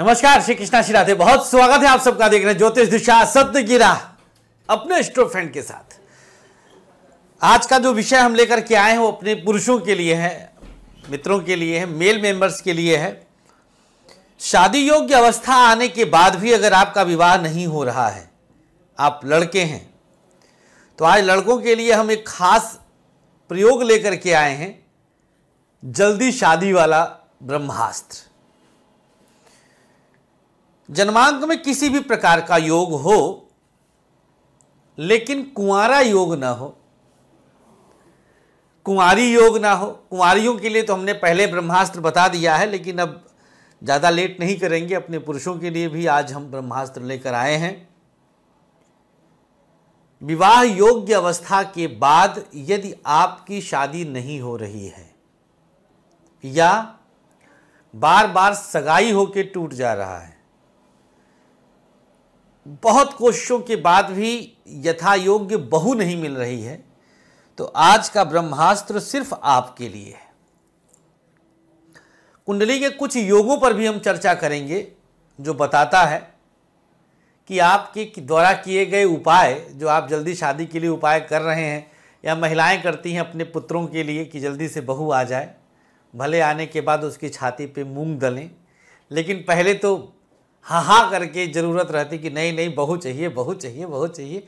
नमस्कार श्री कृष्णा श्री राधे बहुत स्वागत है आप सबका देख रहे हैं ज्योतिष दिशा सत्य की राह अपने स्टोफ्रेंड के साथ आज का जो विषय हम लेकर के आए हैं वो अपने पुरुषों के लिए है मित्रों के लिए है मेल मेंबर्स के लिए है शादी योग्य अवस्था आने के बाद भी अगर आपका विवाह नहीं हो रहा है आप लड़के हैं तो आज लड़कों के लिए हम एक खास प्रयोग लेकर के आए हैं जल्दी शादी वाला ब्रह्मास्त्र जन्मांक में किसी भी प्रकार का योग हो लेकिन कुंवारा योग ना हो कुंवारी योग ना हो कुंवारियों के लिए तो हमने पहले ब्रह्मास्त्र बता दिया है लेकिन अब ज़्यादा लेट नहीं करेंगे अपने पुरुषों के लिए भी आज हम ब्रह्मास्त्र लेकर आए हैं विवाह योग्य अवस्था के बाद यदि आपकी शादी नहीं हो रही है या बार बार सगाई होकर टूट जा रहा है बहुत कोशिशों के बाद भी यथा योग्य बहु नहीं मिल रही है तो आज का ब्रह्मास्त्र सिर्फ आपके लिए है कुंडली के कुछ योगों पर भी हम चर्चा करेंगे जो बताता है कि आपके द्वारा किए गए उपाय जो आप जल्दी शादी के लिए उपाय कर रहे हैं या महिलाएं करती हैं अपने पुत्रों के लिए कि जल्दी से बहू आ जाए भले आने के बाद उसकी छाती पे मूंग दलें लेकिन पहले तो हाँ हाँ करके ज़रूरत रहती कि नहीं नहीं बहू चाहिए बहू चाहिए बहू चाहिए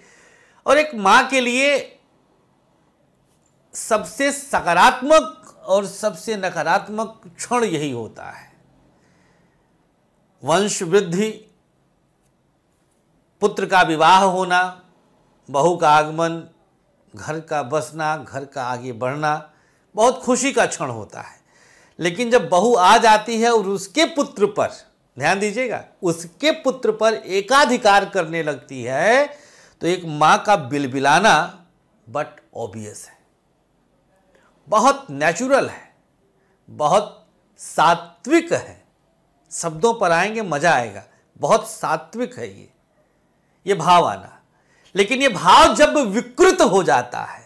और एक माँ के लिए सबसे सकारात्मक और सबसे नकारात्मक क्षण यही होता है वंश वृद्धि पुत्र का विवाह होना बहू का आगमन घर का बसना घर का आगे बढ़ना बहुत खुशी का क्षण होता है लेकिन जब बहू आ जाती है और उसके पुत्र पर ध्यान दीजिएगा उसके पुत्र पर एकाधिकार करने लगती है तो एक मां का बिलबिलाना बट ऑबियस है बहुत नेचुरल है बहुत सात्विक है शब्दों पर आएंगे मजा आएगा बहुत सात्विक है ये ये भाव आना लेकिन ये भाव जब विकृत हो जाता है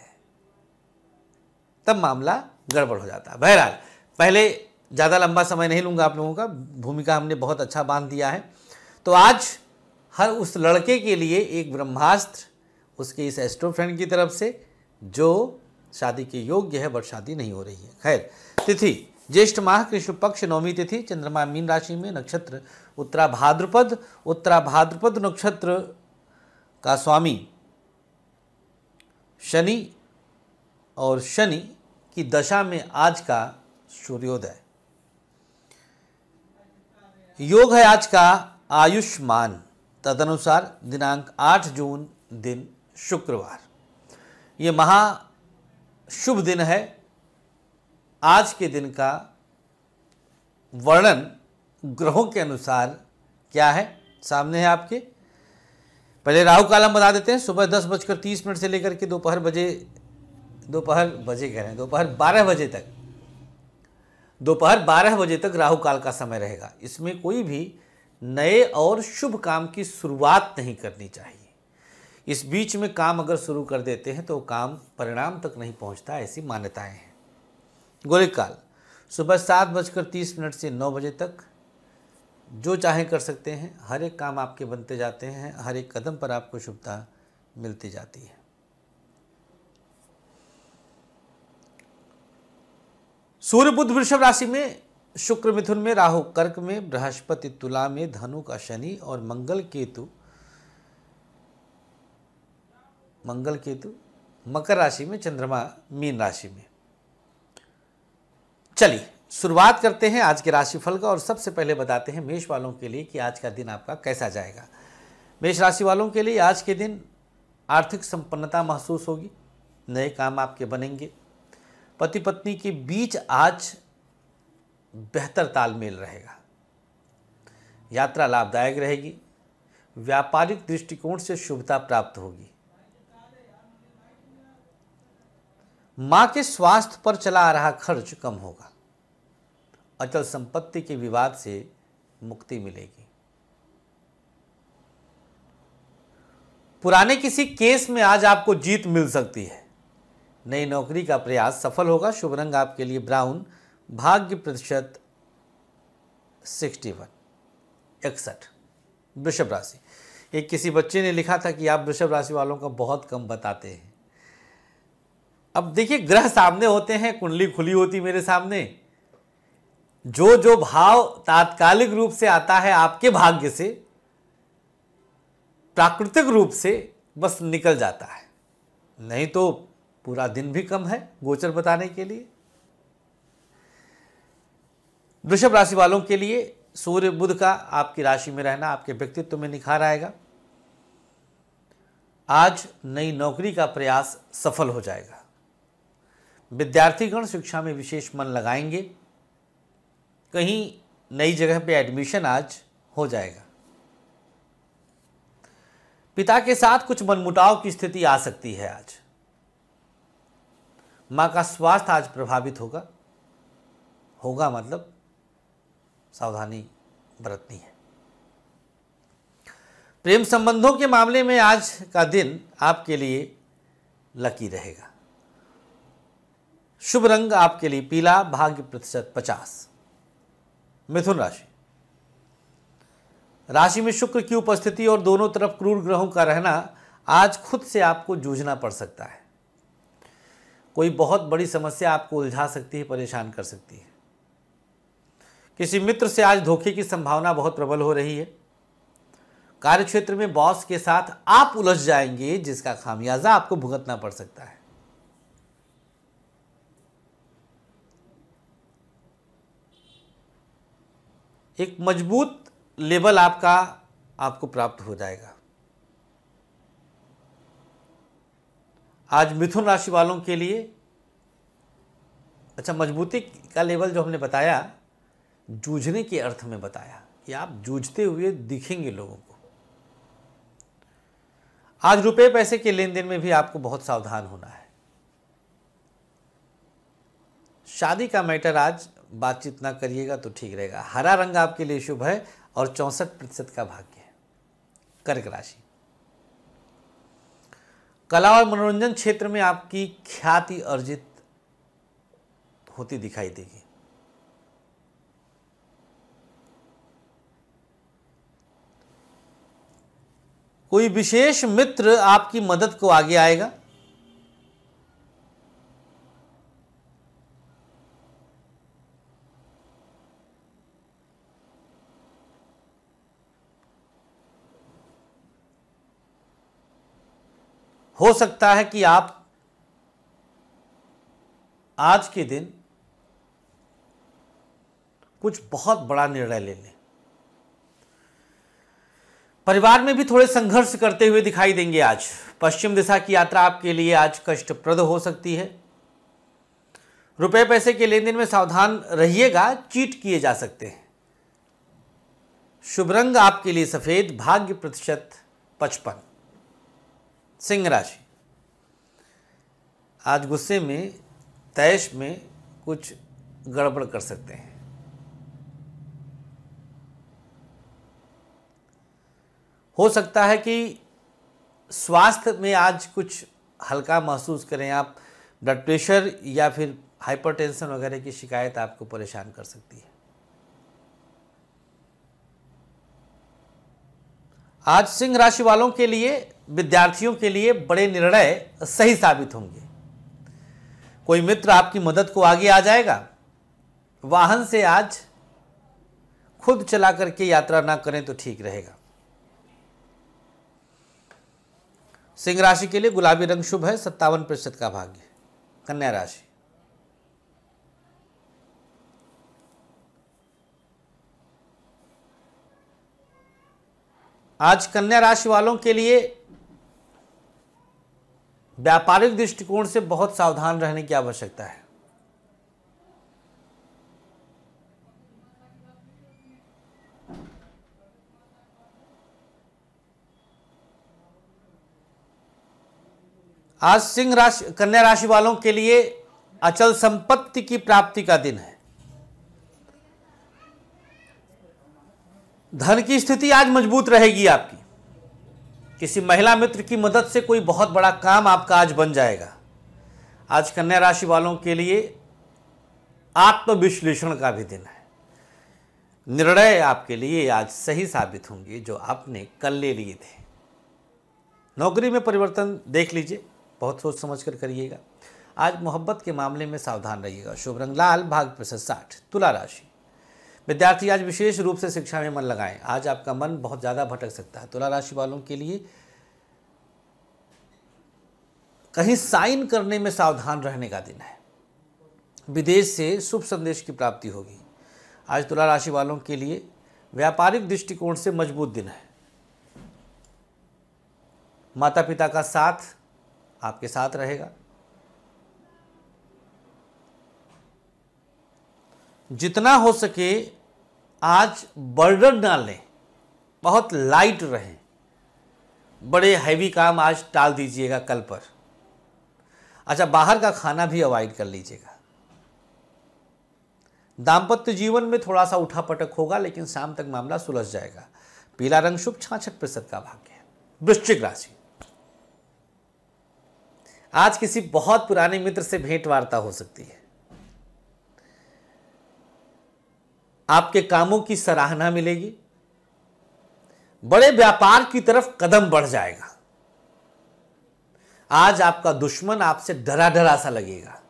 तब मामला गड़बड़ हो जाता है बहरहाल पहले ज़्यादा लंबा समय नहीं लूँगा आप लोगों का भूमिका हमने बहुत अच्छा बांध दिया है तो आज हर उस लड़के के लिए एक ब्रह्मास्त्र उसके इस एस्ट्रो फ्रेंड की तरफ से जो शादी के योग्य है बट शादी नहीं हो रही है खैर तिथि ज्येष्ठ माह कृष्ण पक्ष नवमी तिथि चंद्रमा मीन राशि में नक्षत्र उत्तरा भाद्रपद उत्तरा भाद्रपद नक्षत्र का स्वामी शनि और शनि की दशा में आज का सूर्योदय योग है आज का आयुष्मान तदनुसार दिनांक 8 जून दिन शुक्रवार ये महा शुभ दिन है आज के दिन का वर्णन ग्रहों के अनुसार क्या है सामने है आपके पहले राहु कालम बता देते हैं सुबह दस बजकर तीस मिनट से लेकर के दोपहर बजे दोपहर बजे कह रहे हैं दोपहर बारह बजे तक दोपहर बारह बजे तक राहु काल का समय रहेगा इसमें कोई भी नए और शुभ काम की शुरुआत नहीं करनी चाहिए इस बीच में काम अगर शुरू कर देते हैं तो काम परिणाम तक नहीं पहुंचता ऐसी मान्यताएं हैं काल सुबह सात बजकर तीस मिनट से नौ बजे तक जो चाहे कर सकते हैं हर एक काम आपके बनते जाते हैं हर एक कदम पर आपको शुभता मिलती जाती है सूर्य बुद्ध वृषभ राशि में शुक्र मिथुन में राहु कर्क में बृहस्पति तुला में धनु का शनि और मंगल केतु मंगल केतु मकर राशि में चंद्रमा मीन राशि में चलिए शुरुआत करते हैं आज के राशिफल का और सबसे पहले बताते हैं मेष वालों के लिए कि आज का दिन आपका कैसा जाएगा मेष राशि वालों के लिए आज के दिन आर्थिक संपन्नता महसूस होगी नए काम आपके बनेंगे पति पत्नी के बीच आज बेहतर तालमेल रहेगा यात्रा लाभदायक रहेगी व्यापारिक दृष्टिकोण से शुभता प्राप्त होगी मां के स्वास्थ्य पर चला आ रहा खर्च कम होगा अचल संपत्ति के विवाद से मुक्ति मिलेगी पुराने किसी केस में आज आपको जीत मिल सकती है नई नौकरी का प्रयास सफल होगा शुभ रंग आपके लिए ब्राउन भाग्य प्रतिशत सिक्सटी वन इकसठ वृषभ राशि एक किसी बच्चे ने लिखा था कि आप वृषभ राशि वालों का बहुत कम बताते हैं अब देखिए ग्रह सामने होते हैं कुंडली खुली होती मेरे सामने जो जो भाव तात्कालिक रूप से आता है आपके भाग्य से प्राकृतिक रूप से बस निकल जाता है नहीं तो पूरा दिन भी कम है गोचर बताने के लिए वृषभ राशि वालों के लिए सूर्य बुध का आपकी राशि में रहना आपके व्यक्तित्व में निखार आएगा आज नई नौकरी का प्रयास सफल हो जाएगा विद्यार्थीगण शिक्षा में विशेष मन लगाएंगे कहीं नई जगह पे एडमिशन आज हो जाएगा पिता के साथ कुछ मनमुटाव की स्थिति आ सकती है आज माँ का स्वास्थ्य आज प्रभावित होगा होगा मतलब सावधानी बरतनी है प्रेम संबंधों के मामले में आज का दिन आपके लिए लकी रहेगा शुभ रंग आपके लिए पीला भाग्य प्रतिशत पचास मिथुन राशि राशि में शुक्र की उपस्थिति और दोनों तरफ क्रूर ग्रहों का रहना आज खुद से आपको जूझना पड़ सकता है कोई बहुत बड़ी समस्या आपको उलझा सकती है परेशान कर सकती है किसी मित्र से आज धोखे की संभावना बहुत प्रबल हो रही है कार्यक्षेत्र में बॉस के साथ आप उलझ जाएंगे जिसका खामियाजा आपको भुगतना पड़ सकता है एक मजबूत लेवल आपका आपको प्राप्त हो जाएगा आज मिथुन राशि वालों के लिए अच्छा मजबूती का लेवल जो हमने बताया जूझने के अर्थ में बताया कि आप जूझते हुए दिखेंगे लोगों को आज रुपए पैसे के लेन देन में भी आपको बहुत सावधान होना है शादी का मैटर आज बातचीत ना करिएगा तो ठीक रहेगा हरा रंग आपके लिए शुभ है और चौंसठ प्रतिशत का भाग्य है कर्क राशि कला और मनोरंजन क्षेत्र में आपकी ख्याति अर्जित होती दिखाई देगी कोई विशेष मित्र आपकी मदद को आगे आएगा हो सकता है कि आप आज के दिन कुछ बहुत बड़ा निर्णय ले लें परिवार में भी थोड़े संघर्ष करते हुए दिखाई देंगे आज पश्चिम दिशा की यात्रा आपके लिए आज कष्टप्रद हो सकती है रुपए पैसे के लेन देन में सावधान रहिएगा चीट किए जा सकते हैं शुभ रंग आपके लिए सफेद भाग्य प्रतिशत पचपन सिंह राशि आज गुस्से में तैश में कुछ गड़बड़ कर सकते हैं हो सकता है कि स्वास्थ्य में आज कुछ हल्का महसूस करें आप ब्लड प्रेशर या फिर हाइपरटेंशन वगैरह की शिकायत आपको परेशान कर सकती है आज सिंह राशि वालों के लिए विद्यार्थियों के लिए बड़े निर्णय सही साबित होंगे कोई मित्र आपकी मदद को आगे आ जाएगा वाहन से आज खुद चला करके यात्रा ना करें तो ठीक रहेगा सिंह राशि के लिए गुलाबी रंग शुभ है सत्तावन प्रतिशत का भाग्य कन्या राशि आज कन्या राशि वालों के लिए व्यापारिक दृष्टिकोण से बहुत सावधान रहने की आवश्यकता है आज सिंह राशि कन्या राशि वालों के लिए अचल संपत्ति की प्राप्ति का दिन है धन की स्थिति आज मजबूत रहेगी आपकी किसी महिला मित्र की मदद से कोई बहुत बड़ा काम आपका आज बन जाएगा आज कन्या राशि वालों के लिए आत्मविश्लेषण का भी दिन है निर्णय आपके लिए आज सही साबित होंगे जो आपने कल ले लिए थे नौकरी में परिवर्तन देख लीजिए बहुत सोच समझ कर करिएगा आज मोहब्बत के मामले में सावधान रहिएगा शुभ रंग लाल भाग प्रसाद साठ तुला राशि विद्यार्थी आज विशेष रूप से शिक्षा में मन लगाएं आज आपका मन बहुत ज़्यादा भटक सकता है तुला राशि वालों के लिए कहीं साइन करने में सावधान रहने का दिन है विदेश से शुभ संदेश की प्राप्ति होगी आज तुला राशि वालों के लिए व्यापारिक दृष्टिकोण से मजबूत दिन है माता पिता का साथ आपके साथ रहेगा जितना हो सके आज बर्डन ना लें बहुत लाइट रहें बड़े हैवी काम आज टाल दीजिएगा कल पर अच्छा बाहर का खाना भी अवॉइड कर लीजिएगा दाम्पत्य जीवन में थोड़ा सा उठा पटक होगा लेकिन शाम तक मामला सुलझ जाएगा पीला रंग शुभ छाछठ प्रतिशत का भाग्य है वृश्चिक राशि आज किसी बहुत पुराने मित्र से भेंट वार्ता हो सकती है आपके कामों की सराहना मिलेगी बड़े व्यापार की तरफ कदम बढ़ जाएगा आज आपका दुश्मन आपसे डरा डरा सा लगेगा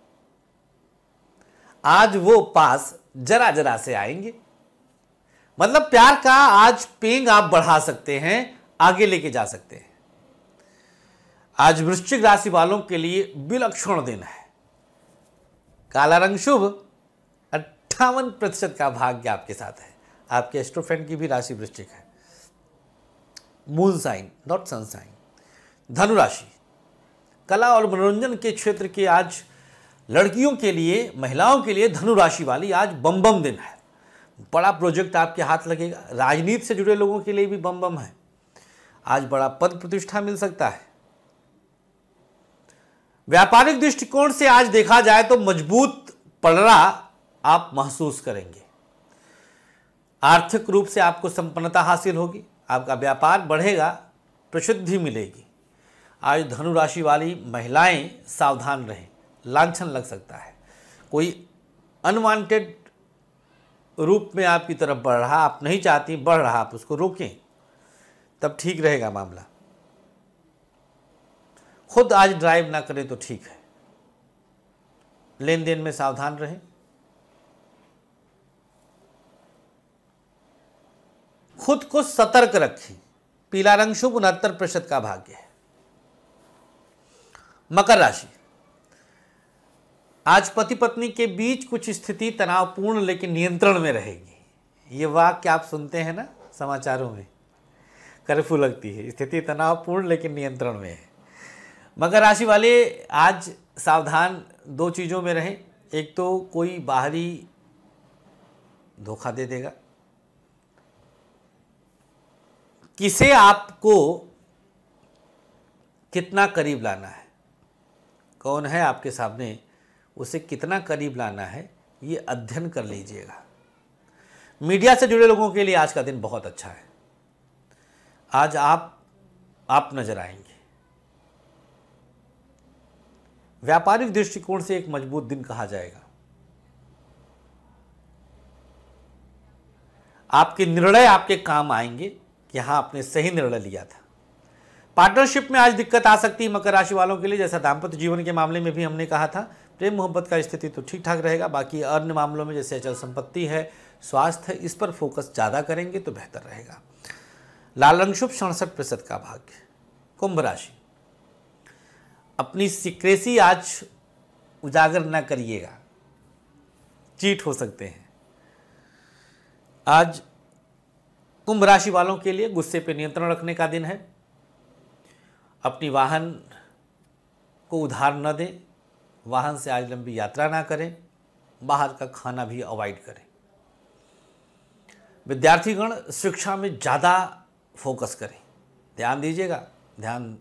आज वो पास जरा जरा से आएंगे मतलब प्यार का आज पेंग आप बढ़ा सकते हैं आगे लेके जा सकते हैं आज वृश्चिक राशि वालों के लिए विलक्षण दिन है काला रंग शुभ अट्ठावन प्रतिशत का भाग्य आपके साथ है आपके एस्ट्रोफ्रेंड की भी राशि वृश्चिक है moon sign not sun sign धनुराशि कला और मनोरंजन के क्षेत्र के आज लड़कियों के लिए महिलाओं के लिए धनुराशि वाली आज बम बम दिन है बड़ा प्रोजेक्ट आपके हाथ लगेगा राजनीति से जुड़े लोगों के लिए भी बम बम है आज बड़ा पद प्रतिष्ठा मिल सकता है व्यापारिक दृष्टिकोण से आज देखा जाए तो मजबूत पलड़ा आप महसूस करेंगे आर्थिक रूप से आपको संपन्नता हासिल होगी आपका व्यापार बढ़ेगा प्रसिद्धि मिलेगी आज धनु राशि वाली महिलाएं सावधान रहें लांछन लग सकता है कोई अनवांटेड रूप में आपकी तरफ बढ़ रहा आप नहीं चाहती बढ़ रहा आप उसको रोकें तब ठीक रहेगा मामला खुद आज ड्राइव ना करें तो ठीक है लेन देन में सावधान रहें खुद को सतर्क रखें पीला रंग शुभ उनहत्तर प्रतिशत का भाग्य है मकर राशि आज पति पत्नी के बीच कुछ स्थिति तनावपूर्ण लेकिन नियंत्रण में रहेगी ये वाक्य आप सुनते हैं ना समाचारों में कर्फ्यू लगती है स्थिति तनावपूर्ण लेकिन नियंत्रण में है मकर राशि वाले आज सावधान दो चीज़ों में रहें एक तो कोई बाहरी धोखा दे देगा किसे आपको कितना करीब लाना है कौन है आपके सामने उसे कितना करीब लाना है ये अध्ययन कर लीजिएगा मीडिया से जुड़े लोगों के लिए आज का दिन बहुत अच्छा है आज आप आप नजर आएंगे व्यापारिक दृष्टिकोण से एक मजबूत दिन कहा जाएगा आपके निर्णय आपके काम आएंगे यहां आपने सही निर्णय लिया था पार्टनरशिप में आज दिक्कत आ सकती है मकर राशि वालों के लिए जैसा दाम्पत्य जीवन के मामले में भी हमने कहा था प्रेम मोहब्बत का स्थिति तो ठीक ठाक रहेगा बाकी अन्य मामलों में जैसे अचल संपत्ति है स्वास्थ्य इस पर फोकस ज़्यादा करेंगे तो बेहतर रहेगा लाल रंग शुभ सड़सठ प्रतिशत का भाग्य कुंभ राशि अपनी सीक्रेसी आज उजागर ना करिएगा चीट हो सकते हैं आज कुंभ राशि वालों के लिए गुस्से पर नियंत्रण रखने का दिन है अपनी वाहन को उधार न दें वाहन से आज लंबी यात्रा ना करें बाहर का खाना भी अवॉइड करें विद्यार्थीगण शिक्षा में ज़्यादा फोकस करें ध्यान दीजिएगा ध्यान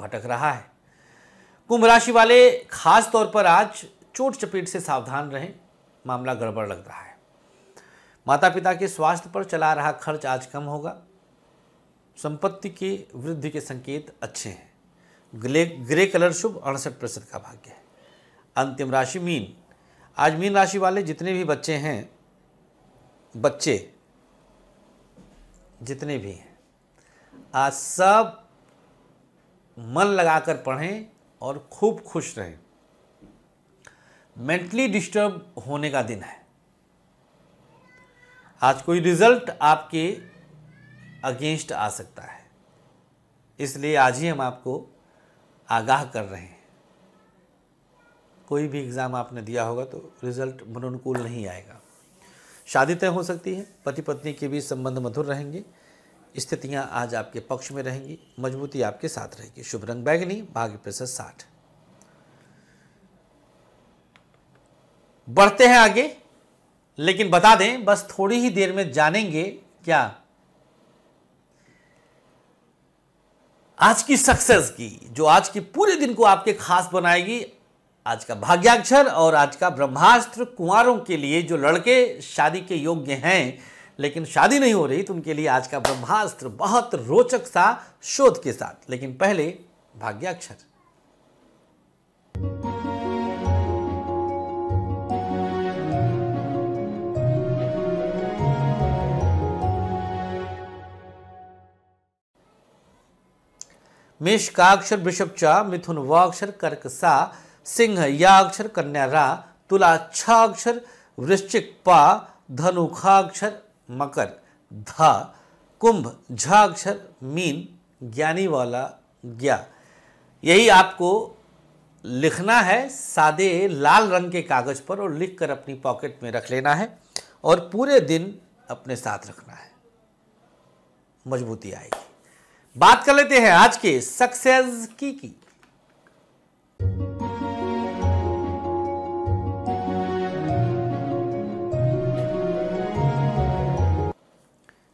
भटक रहा है कुंभ राशि वाले खास तौर पर आज चोट चपेट से सावधान रहें मामला गड़बड़ लग रहा है माता पिता के स्वास्थ्य पर चला रहा खर्च आज कम होगा संपत्ति के वृद्धि के संकेत अच्छे हैं ग्रे ग्रे कलर शुभ अड़सठ प्रतिशत का भाग्य है अंतिम राशि मीन आज मीन राशि वाले जितने भी बच्चे हैं बच्चे जितने भी हैं आज सब मन लगाकर पढ़ें और खूब खुश रहें मेंटली डिस्टर्ब होने का दिन है आज कोई रिजल्ट आपके अगेंस्ट आ सकता है इसलिए आज ही हम आपको आगाह कर रहे हैं कोई भी एग्ज़ाम आपने दिया होगा तो रिजल्ट मनोनुकूल नहीं आएगा शादी तय हो सकती है पति पत्नी के बीच संबंध मधुर रहेंगे स्थितियां आज आपके पक्ष में रहेंगी मजबूती आपके साथ रहेगी शुभ रंग बैगनी भाग्य प्रसाद साठ बढ़ते हैं आगे लेकिन बता दें बस थोड़ी ही देर में जानेंगे क्या आज की सक्सेस की जो आज के पूरे दिन को आपके खास बनाएगी आज का भाग्याक्षर और आज का ब्रह्मास्त्र कुमारों के लिए जो लड़के शादी के योग्य हैं लेकिन शादी नहीं हो रही तो उनके लिए आज का ब्रह्मास्त्र बहुत रोचक सा शोध के साथ लेकिन पहले भाग्याक्षर मेष का अक्षर वृषभ च मिथुन व अक्षर कर्क सा सिंह या अक्षर कन्या रा तुला छ अक्षर वृश्चिक पा धनु खा अक्षर मकर धा कुंभ झ अक्षर मीन ज्ञानी वाला ज्ञा यही आपको लिखना है सादे लाल रंग के कागज़ पर और लिखकर अपनी पॉकेट में रख लेना है और पूरे दिन अपने साथ रखना है मजबूती आएगी बात कर लेते हैं आज के सक्सेस की की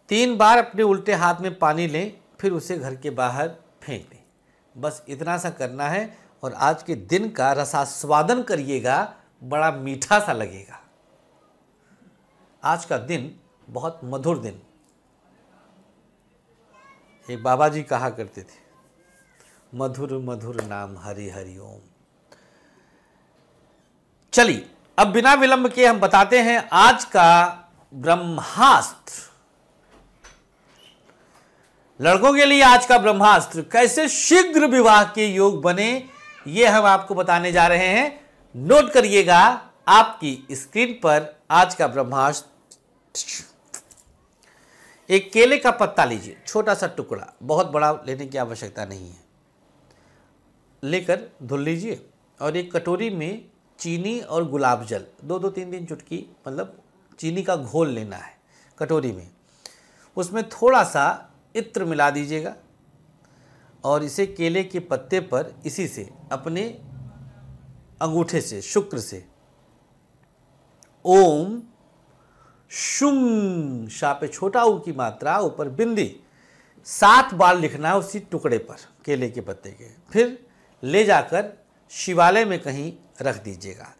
तीन बार अपने उल्टे हाथ में पानी लें फिर उसे घर के बाहर फेंक दें बस इतना सा करना है और आज के दिन का रसास्वादन करिएगा बड़ा मीठा सा लगेगा आज का दिन बहुत मधुर दिन एक बाबा जी कहा करते थे मधुर मधुर नाम हरि हरि ओम चलिए अब बिना विलंब के हम बताते हैं आज का ब्रह्मास्त्र लड़कों के लिए आज का ब्रह्मास्त्र कैसे शीघ्र विवाह के योग बने ये हम आपको बताने जा रहे हैं नोट करिएगा आपकी स्क्रीन पर आज का ब्रह्मास्त्र एक केले का पत्ता लीजिए छोटा सा टुकड़ा बहुत बड़ा लेने की आवश्यकता नहीं है लेकर धुल लीजिए और एक कटोरी में चीनी और गुलाब जल दो दो तीन तीन चुटकी मतलब चीनी का घोल लेना है कटोरी में उसमें थोड़ा सा इत्र मिला दीजिएगा और इसे केले के पत्ते पर इसी से अपने अंगूठे से शुक्र से ओम शुंग शा पे छोटा ऊ की मात्रा ऊपर बिंदी सात बार लिखना है उसी टुकड़े पर केले के पत्ते के फिर ले जाकर शिवालय में कहीं रख दीजिएगा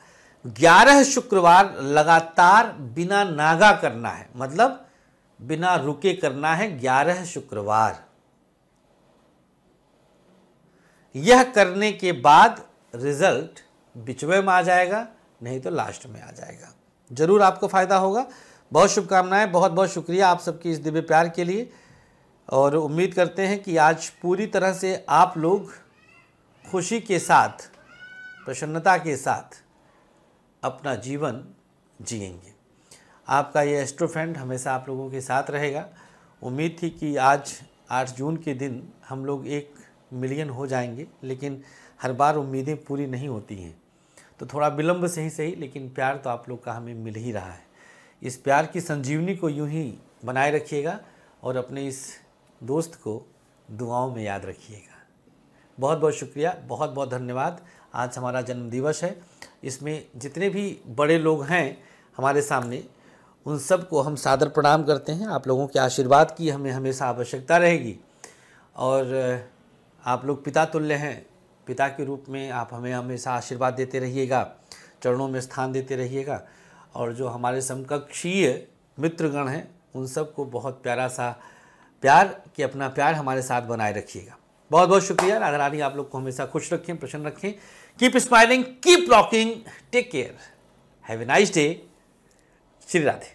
ग्यारह शुक्रवार लगातार बिना नागा करना है मतलब बिना रुके करना है ग्यारह शुक्रवार यह करने के बाद रिजल्ट बिचवे में आ जाएगा नहीं तो लास्ट में आ जाएगा जरूर आपको फायदा होगा बहुत शुभकामनाएं बहुत बहुत शुक्रिया आप सबकी इस दिव्य प्यार के लिए और उम्मीद करते हैं कि आज पूरी तरह से आप लोग खुशी के साथ प्रसन्नता के साथ अपना जीवन जिएंगे आपका ये एस्ट्रो फ्रेंड हमेशा आप लोगों के साथ रहेगा उम्मीद थी कि आज 8 जून के दिन हम लोग एक मिलियन हो जाएंगे लेकिन हर बार उम्मीदें पूरी नहीं होती हैं तो थोड़ा विलम्ब से ही सही लेकिन प्यार तो आप लोग का हमें मिल ही रहा है इस प्यार की संजीवनी को यूं ही बनाए रखिएगा और अपने इस दोस्त को दुआओं में याद रखिएगा बहुत बहुत शुक्रिया बहुत बहुत धन्यवाद आज हमारा जन्मदिवस है इसमें जितने भी बड़े लोग हैं हमारे सामने उन सब को हम सादर प्रणाम करते हैं आप लोगों के आशीर्वाद की हमें हमेशा आवश्यकता रहेगी और आप लोग पिता तुल्य हैं पिता के रूप में आप हमें हमेशा आशीर्वाद देते रहिएगा चरणों में स्थान देते रहिएगा और जो हमारे समकक्षीय मित्रगण हैं उन सबको बहुत प्यारा सा प्यार कि अपना प्यार हमारे साथ बनाए रखिएगा बहुत बहुत शुक्रिया राधा रानी आप लोग को हमेशा खुश रखें प्रसन्न रखें keep smiling keep rocking take care have a nice day Shri Radhe